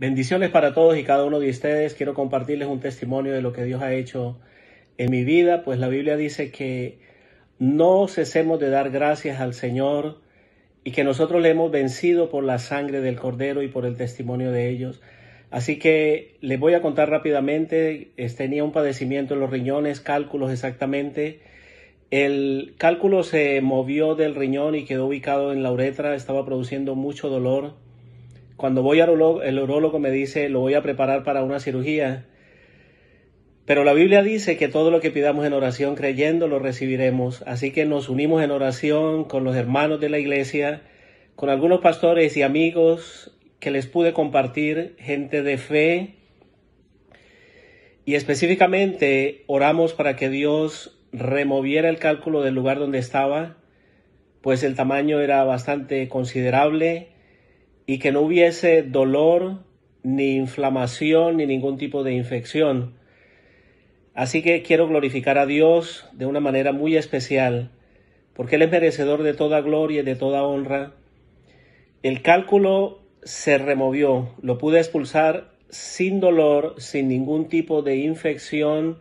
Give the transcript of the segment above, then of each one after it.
Bendiciones para todos y cada uno de ustedes. Quiero compartirles un testimonio de lo que Dios ha hecho en mi vida, pues la Biblia dice que no cesemos de dar gracias al Señor y que nosotros le hemos vencido por la sangre del Cordero y por el testimonio de ellos. Así que les voy a contar rápidamente, tenía un padecimiento en los riñones, cálculos exactamente. El cálculo se movió del riñón y quedó ubicado en la uretra, estaba produciendo mucho dolor cuando voy al orólogo el urólogo me dice, lo voy a preparar para una cirugía. Pero la Biblia dice que todo lo que pidamos en oración creyendo lo recibiremos. Así que nos unimos en oración con los hermanos de la iglesia, con algunos pastores y amigos que les pude compartir, gente de fe. Y específicamente oramos para que Dios removiera el cálculo del lugar donde estaba, pues el tamaño era bastante considerable y que no hubiese dolor, ni inflamación, ni ningún tipo de infección. Así que quiero glorificar a Dios de una manera muy especial, porque Él es merecedor de toda gloria y de toda honra. El cálculo se removió, lo pude expulsar sin dolor, sin ningún tipo de infección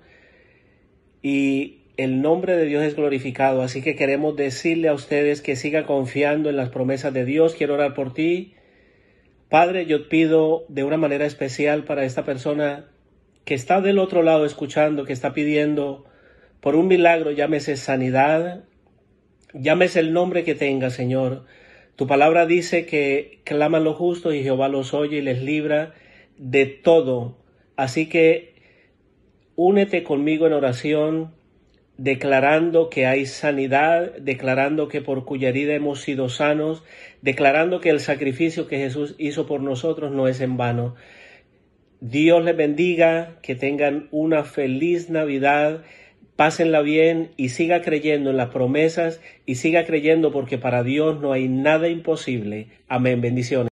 y el nombre de Dios es glorificado. Así que queremos decirle a ustedes que siga confiando en las promesas de Dios. Quiero orar por ti Padre, yo pido de una manera especial para esta persona que está del otro lado escuchando, que está pidiendo por un milagro, llámese sanidad, llámese el nombre que tenga, Señor. Tu palabra dice que clama lo justo y Jehová los oye y les libra de todo. Así que únete conmigo en oración declarando que hay sanidad, declarando que por cuya herida hemos sido sanos, declarando que el sacrificio que Jesús hizo por nosotros no es en vano. Dios les bendiga, que tengan una feliz Navidad, pásenla bien y siga creyendo en las promesas y siga creyendo porque para Dios no hay nada imposible. Amén, bendiciones.